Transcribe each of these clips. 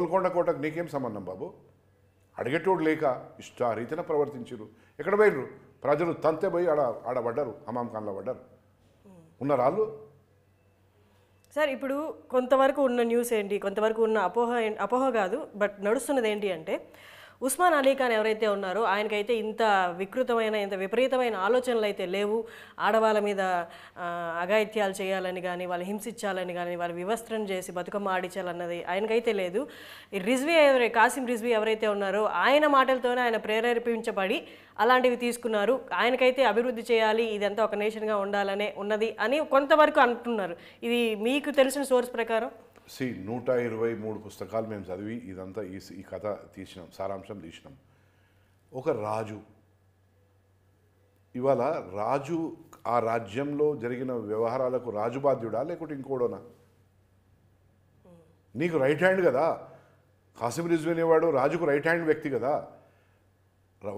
గోల్కొండ కోటకు నీకేం సంబంధం బాబు అడిగేటోడు లేక ఇష్ట రీతిన ప్రవర్తించారు ఎక్కడ పోయినరు ప్రజలు తంతే పోయి ఆడ ఆడబడ్డారు హమాం ఖాన్లో పడ్డారు ఉన్నారు సార్ ఇప్పుడు కొంతవరకు ఉన్న న్యూస్ ఏంటి కొంతవరకు ఉన్న అపోహ అపోహ కాదు బట్ నడుస్తున్నది ఏంటి అంటే ఉస్మాన్ అలీ ఖాన్ ఎవరైతే ఉన్నారో ఆయనకైతే ఇంత వికృతమైన ఇంత విపరీతమైన ఆలోచనలు అయితే లేవు ఆడవాళ్ళ మీద అఘాయిత్యాలు చేయాలని కానీ వాళ్ళు హింసించాలని కానీ వాళ్ళు వివస్త్రం చేసి బతుకమ్మ ఆడించాలన్నది ఆయనకైతే లేదు రిజ్వీ ఎవరై కాసిం రిజ్వీ ఎవరైతే ఉన్నారో ఆయన మాటలతోనే ఆయన ప్రేరేపించబడి అలాంటివి తీసుకున్నారు ఆయనకైతే అభివృద్ధి చేయాలి ఇదంతా ఒక నేషన్గా ఉండాలనే ఉన్నది అని కొంతవరకు అంటున్నారు ఇది మీకు తెలిసిన సోర్స్ ప్రకారం సి నూట ఇరవై మూడు పుస్తకాలు మేము చదివి ఇదంతా ఈ ఈ కథ తీసినాం సారాంశం తీసినాం ఒక రాజు ఇవాళ రాజు ఆ రాజ్యంలో జరిగిన వ్యవహారాలకు రాజు బాధ్యుడా లేకుంటే ఇంకోడోనా నీకు రైట్ హ్యాండ్ కదా కాసిం రిజ్వి అనేవాడు రాజుకు రైట్ హ్యాండ్ వ్యక్తి కదా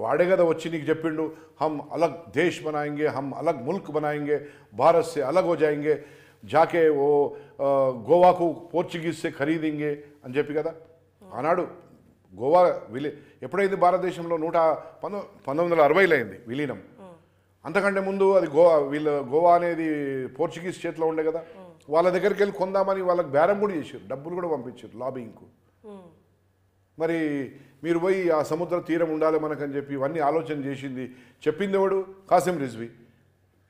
వాడే కదా వచ్చి నీకు చెప్పిండు హమ్ అలగ్ దేశ్ బనాయింగే హమ్ అలగ్ ముల్క్ బనాయింగే భారత్ సే అలగ్ హోజాయింగే జాకే ఓ గోవాకు పోర్చుగీసే ఖరీదింగే అని చెప్పి కదా ఆనాడు గోవా విలి ఎప్పుడైంది భారతదేశంలో నూట పంతొ పంతొమ్మిది వందల అరవైలో అయింది విలీనం అంతకంటే ముందు అది గోవా వీళ్ళ గోవా అనేది పోర్చుగీస్ చేతిలో ఉండే కదా వాళ్ళ దగ్గరికి వెళ్ళి కొందామని వాళ్ళకి బేరం కూడా చేశారు డబ్బులు కూడా పంపించారు లాబింగ్కు మరి మీరు పోయి ఆ సముద్ర తీరం ఉండాలి మనకని చెప్పి ఇవన్నీ ఆలోచన చేసింది చెప్పింది ఎవడు కాసిం రిజ్వి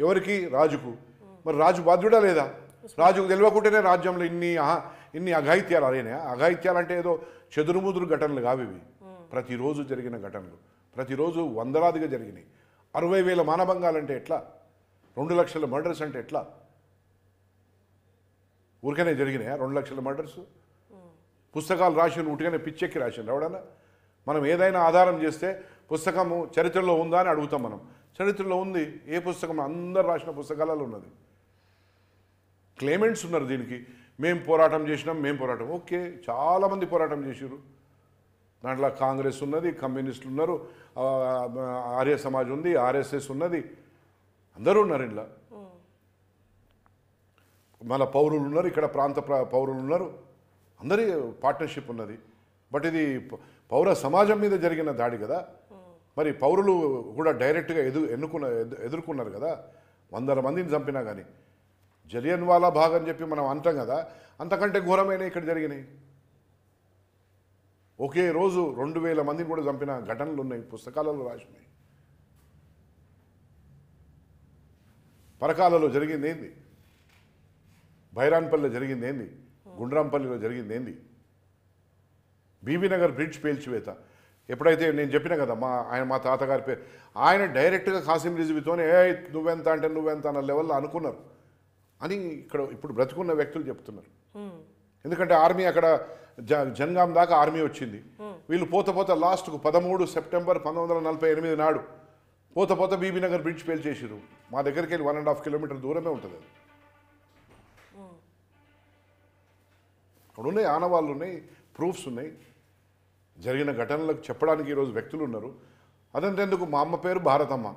ఎవరికి రాజుకు మరి రాజు బాధ్యుడా లేదా రాజుకు తెలియకుంటేనే రాజ్యంలో ఇన్ని ఇన్ని అఘాయిత్యాలు అదేనే అఘాయిత్యాలు అంటే ఏదో చెదురుముదురు ఘటనలు ఇవి ప్రతిరోజు జరిగిన ఘటనలు ప్రతిరోజు వందలాదిగా జరిగినాయి అరవై వేల మానభంగాలంటే ఎట్లా రెండు లక్షల మర్డర్స్ అంటే ఎట్లా ఊరికనే జరిగినాయా రెండు లక్షల మర్డర్స్ పుస్తకాలు రాసి ఉటికనే పిచ్చెక్కి రాసిన ఎవడన్నా మనం ఏదైనా ఆధారం చేస్తే పుస్తకము చరిత్రలో ఉందా అని అడుగుతాం మనం చరిత్రలో ఉంది ఏ పుస్తకం అందరు రాసిన పుస్తకాలలో ఉన్నది క్లైమెంట్స్ ఉన్నారు దీనికి మేము పోరాటం చేసినాం మేము పోరాటం ఓకే చాలామంది పోరాటం చేసారు దాంట్లో కాంగ్రెస్ ఉన్నది కమ్యూనిస్టులు ఉన్నారు ఆర్య సమాజ్ ఉంది ఆర్ఎస్ఎస్ ఉన్నది అందరూ ఉన్నారు ఇంట్లో మన పౌరులు ఉన్నారు ఇక్కడ ప్రాంత పౌరులు ఉన్నారు అందరి పార్ట్నర్షిప్ ఉన్నది బట్ ఇది పౌర సమాజం మీద జరిగిన దాడి కదా మరి పౌరులు కూడా డైరెక్ట్గా ఎదు ఎన్నుకున్న ఎదుర్కొన్నారు కదా వందల మందిని చంపినా కానీ జలియన్ వాలా బాగ్ అని చెప్పి మనం అంటాం కదా అంతకంటే ఘోరమైన ఇక్కడ జరిగినాయి ఒకే రోజు రెండు వేల మందిని కూడా చంపిన ఘటనలు ఉన్నాయి పుస్తకాలలో రాసినాయి పరకాలలో జరిగింది ఏంది బైరాన్పల్లిలో జరిగింది ఏంది గుండ్రాంపల్లిలో జరిగింది ఏంది బీబీనగర్ బ్రిడ్జ్ పేల్చివేత ఎప్పుడైతే నేను చెప్పిన కదా మా ఆయన మా తాతగారి పేరు ఆయన డైరెక్ట్గా కాసిం రిజువితోనే ఏ నువ్వెంత అంటే నువ్వెంత అన్న లెవెల్లో అనుకున్నారు అని ఇక్కడ ఇప్పుడు బ్రతుకున్న వ్యక్తులు చెప్తున్నారు ఎందుకంటే ఆర్మీ అక్కడ జ జన్గాం దాకా ఆర్మీ వచ్చింది వీళ్ళు పోత పోత లాస్ట్కు పదమూడు సెప్టెంబర్ పంతొమ్మిది వందల నలభై ఎనిమిది నాడు పోత పోత బీబీనగర్ బ్రిడ్జ్ పేల్చేసిరు మా దగ్గరికి వెళ్ళి వన్ అండ్ హాఫ్ కిలోమీటర్ దూరమే ఉంటుంది అది అక్కడ ఉన్నాయి ఆనవాళ్ళు ఉన్నాయి ప్రూఫ్స్ ఉన్నాయి జరిగిన ఘటనలకు చెప్పడానికి ఈరోజు వ్యక్తులు ఉన్నారు అదంతేందుకు మా అమ్మ పేరు భారతమ్మ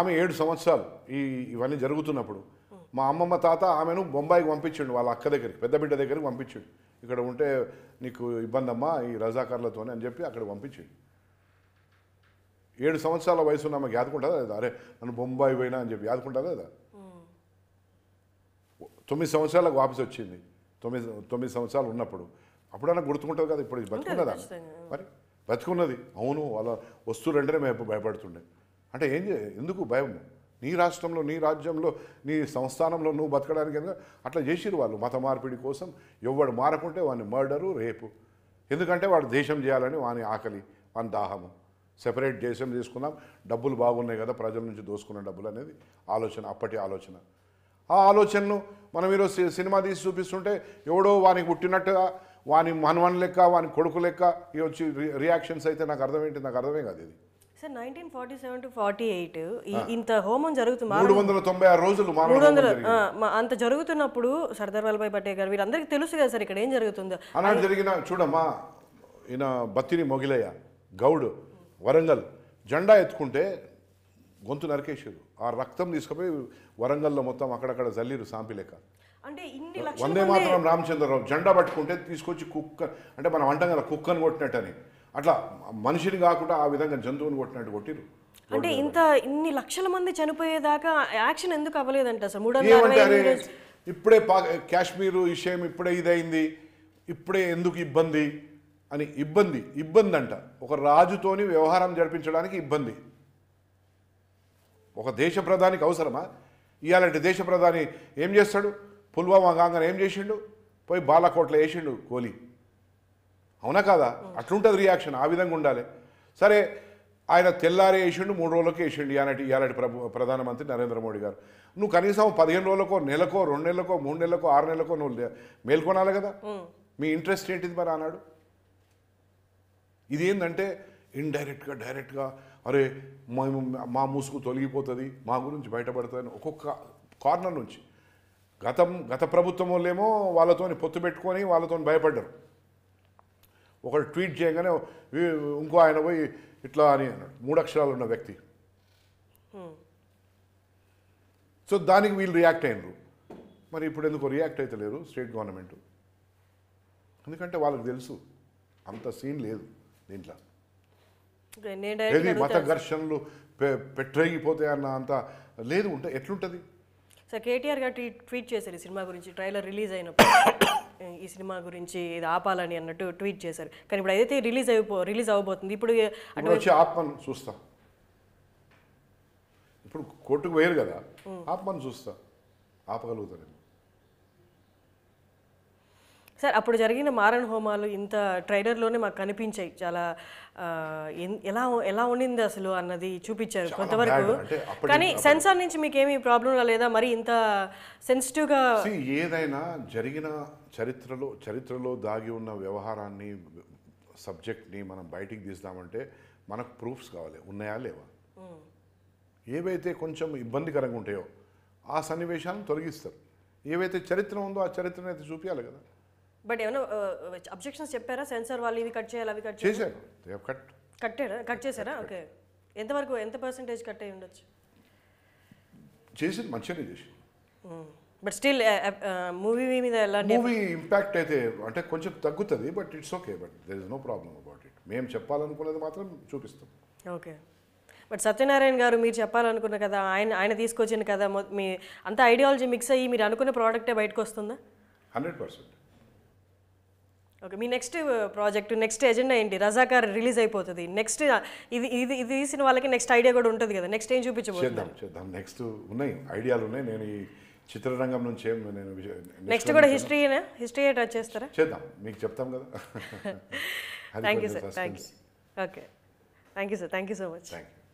ఆమె ఏడు సంవత్సరాలు ఈ ఇవన్నీ జరుగుతున్నప్పుడు మా అమ్మమ్మ తాత ఆమెను బొంబాయికి పంపించిండు వాళ్ళ అక్క దగ్గరికి పెద్ద బిడ్డ దగ్గరికి పంపించిండు ఇక్కడ ఉంటే నీకు ఇబ్బంది అమ్మా ఈ రజాకార్లతోనే అని చెప్పి అక్కడ పంపించిండు ఏడు సంవత్సరాల వయసు ఆమెకు యాదుకుంటుందా లేదా అరే నన్ను బొంబాయి పోయినా అని చెప్పి యాదుకుంటుందా లేదా తొమ్మిది సంవత్సరాలకు వాపసు వచ్చింది తొమ్మిది తొమ్మిది సంవత్సరాలు ఉన్నప్పుడు అప్పుడైనా గుర్తుకుంటుంది కదా ఇప్పుడు బతుకున్నదా మరి బతుకున్నది అవును వాళ్ళ వస్తువులు అంటేనే మేము భయపడుతుండే అంటే ఏం ఎందుకు భయము నీ రాష్ట్రంలో నీ రాజ్యంలో నీ సంస్థానంలో నువ్వు బతకడానికి అట్లా చేసిరు వాళ్ళు మత మార్పిడి కోసం ఎవడు మారకుంటే వాడిని మర్డరు రేపు ఎందుకంటే వాడు దేశం చేయాలని వాని ఆకలి వాని దాహము సెపరేట్ దేశం తీసుకున్నాం డబ్బులు బాగున్నాయి కదా ప్రజల నుంచి దోసుకున్న డబ్బులు అనేది ఆలోచన అప్పటి ఆలోచన ఆ ఆలోచనను మనం ఈరోజు సినిమా తీసి చూపిస్తుంటే ఎవడో వానికి పుట్టినట్టుగా వాని మనవన్ లెక్క వాని కొడుకు లెక్క వచ్చి రియాక్షన్స్ అయితే నాకు అర్థం ఏంటి నాకు అర్థమే కాదు ఇది sir nineteen forty seven to forty eight ఇంత హోమం జరుగుతుంది వందల తొంభై ఆరు రోజులు అంత జరుగుతున్నప్పుడు సర్దార్ వల్లభాయ్ పటేల్ గారు వీరందరికీ తెలుసు కదా సార్ ఇక్కడ ఏం జరుగుతుందో అలా జరిగిన చూడమ్మా ఈయన బత్తిని మొగిలయ్య గౌడ్ వరంగల్ జెండా ఎత్తుకుంటే గొంతు నరికేశారు ఆ రక్తం తీసుకుపోయి వరంగల్లో మొత్తం అక్కడక్కడ జల్లిరు సాంపి లేక అంటే ఇన్ని వందే మాత్రం రామచంద్రరావు జెండా పట్టుకుంటే తీసుకొచ్చి కుక్క అంటే మనం అంటాం కదా కుక్కను అని అట్లా మనిషిని కాకుండా ఆ విధంగా జంతువుని కొట్టినట్టు కొట్టిరు అంటే ఇంత ఇన్ని లక్షల మంది చనిపోయేదాకా యాక్షన్ ఎందుకు అవ్వలేదంట ఇప్పుడే పా విషయం ఇప్పుడే ఇదైంది ఇప్పుడే ఎందుకు ఇబ్బంది అని ఇబ్బంది ఇబ్బంది అంట ఒక రాజుతోని వ్యవహారం జరిపించడానికి ఇబ్బంది ఒక దేశ ప్రధానికి అవసరమా ఇవాళంటే దేశ ప్రధాని ఏం చేస్తాడు పుల్వామా కాగానే ఏం చేసిండు పోయి బాలాకోట్లో వేసిండు కోహ్లీ అవునా కాదా అట్లుంటుంది రియాక్షన్ ఆ విధంగా ఉండాలి సరే ఆయన తెల్లారే వేసిండు మూడు రోజులకే వేసిండు ఇలాంటి ఇలాంటి ప్రభు ప్రధానమంత్రి నరేంద్ర మోడీ గారు నువ్వు కనీసం పదిహేను రోజులకో నెలకో రెండు నెలలకో మూడు నెలలకో ఆరు నెలలకో నువ్వు మేల్కొనాలి కదా మీ ఇంట్రెస్ట్ ఏంటిది మరి అన్నాడు ఏంటంటే ఇండైరెక్ట్గా డైరెక్ట్గా అరే మేము మా ముసుగు తొలగిపోతుంది మా గురించి బయటపడుతుంది ఒక్కొక్క కార్నర్ నుంచి గతం గత ప్రభుత్వం వాళ్ళేమో వాళ్ళతోని పొత్తు పెట్టుకొని వాళ్ళతో భయపడ్డారు ఒకళ్ళు ట్వీట్ చేయగానే ఇంకో ఆయన పోయి ఇట్లా అని అన్నాడు మూడు అక్షరాలు ఉన్న వ్యక్తి సో దానికి వీళ్ళు రియాక్ట్ అయినరు మరి ఇప్పుడు ఎందుకు రియాక్ట్ అవుతలేరు స్టేట్ గవర్నమెంట్ ఎందుకంటే వాళ్ళకి తెలుసు అంత సీన్ లేదు దీంట్లో ఏది మత ఘర్షణలు అన్న అంత లేదు ఉంటే ఎట్లుంటుంది సార్ కేటీఆర్ గారు ట్వీట్ చేశారు ఈ సినిమా గురించి ట్రైలర్ రిలీజ్ అయినప్పుడు ఈ సినిమా గురించి ఇది ఆపాలని అన్నట్టు ట్వీట్ చేశారు కానీ ఇప్పుడు అయితే రిలీజ్ అయిపో రిలీజ్ అవ్వబోతుంది ఇప్పుడు వచ్చి ఆత్మను చూస్తా ఇప్పుడు కోర్టుకు వేయరు కదా ఆత్మను చూస్తా ఆపగలుగుతారు సార్ అప్పుడు జరిగిన మారణ హోమాలు ఇంత ట్రైలర్లోనే మాకు కనిపించాయి చాలా ఎలా ఎలా ఉండింది అసలు అన్నది చూపించారు కొంతవరకు కానీ సెన్సార్ నుంచి మీకు ఏమి ప్రాబ్లం లేదా మరి ఇంత సెన్సిటివ్గా ఏదైనా జరిగిన చరిత్రలో చరిత్రలో దాగి ఉన్న వ్యవహారాన్ని సబ్జెక్ట్ని మనం బయటికి తీస్తామంటే మనకు ప్రూఫ్స్ కావాలి ఉన్నాయా లేవా ఏవైతే కొంచెం ఇబ్బందికరంగా ఉంటాయో ఆ సన్నివేశాలను తొలగిస్తారు ఏవైతే చరిత్ర ఉందో ఆ చరిత్రను అయితే చూపించాలి కదా బట్ ఏమైనా అబ్జెక్షన్స్ చెప్పారా సెన్సార్ వాళ్ళు ఇవి కట్ చేయాలి అవి కట్ చేశారు కట్ కట్టారా కట్ చేశారా ఓకే ఎంతవరకు ఎంత పర్సంటేజ్ కట్ అయ్యి ఉండొచ్చు చేసింది మంచిగానే చేసి బట్ స్టిల్ మూవీ మీద ఎలాంటి మూవీ ఇంపాక్ట్ అయితే అంటే కొంచెం తగ్గుతుంది but it's okay but there is no problem about it మేము చెప్పాలనుకున్నది మాత్రం చూపిస్తాం ఓకే బట్ సత్యనారాయణ గారు మీరు చెప్పాలనుకున్న కదా ఆయన ఆయన తీసుకొచ్చిన కదా మీ అంత ఐడియాలజీ మిక్స్ అయ్యి మీరు అనుకున్న ప్రోడక్టే బయటకు వస్తుందా హండ్రెడ్ పర్సెంట్ ఓకే మీ నెక్స్ట్ ప్రాజెక్ట్ నెక్స్ట్ ఎజెండా ఏంటి రజాకార్ రిలీజ్ అయిపోతుంది నెక్స్ట్ uh, ఇది ఇది ఇది తీసిన వాళ్ళకి నెక్స్ట్ ఐడియా కూడా ఉంటుంది కదా నెక్స్ట్ ఏం చూపించబోతున్నాం చూద్దాం నెక్స్ట్ ఉన్నాయి ఐడియాలు ఉన్నాయి నేను ఈ చిత్రరంగం నుంచి ఏం నేను నెక్స్ట్ కూడా హిస్టరీ హిస్టరీ టచ్ చేస్తారా చేద్దాం మీకు చెప్తాం కదా thank you sir thank you okay thank you sir thank you so much thank you